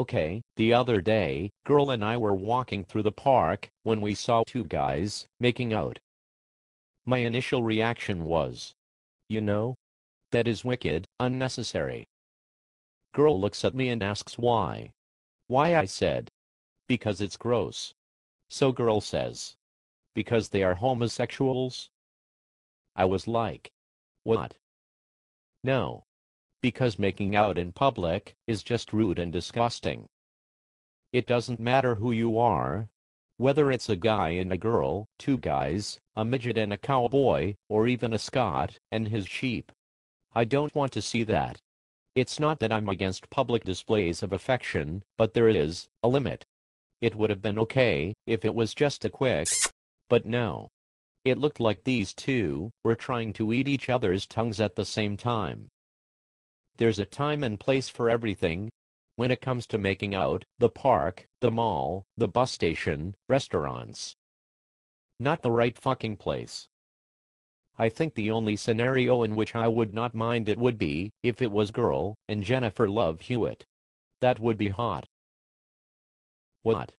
Okay, the other day, girl and I were walking through the park when we saw two guys making out. My initial reaction was, you know, that is wicked, unnecessary. Girl looks at me and asks why. Why I said, because it's gross. So girl says, because they are homosexuals? I was like, what? No because making out in public is just rude and disgusting. It doesn't matter who you are, whether it's a guy and a girl, two guys, a midget and a cowboy, or even a Scot and his sheep. I don't want to see that. It's not that I'm against public displays of affection, but there is a limit. It would have been okay if it was just a quick, but no. It looked like these two were trying to eat each other's tongues at the same time. There's a time and place for everything. When it comes to making out, the park, the mall, the bus station, restaurants. Not the right fucking place. I think the only scenario in which I would not mind it would be if it was girl and Jennifer Love Hewitt. That would be hot. What?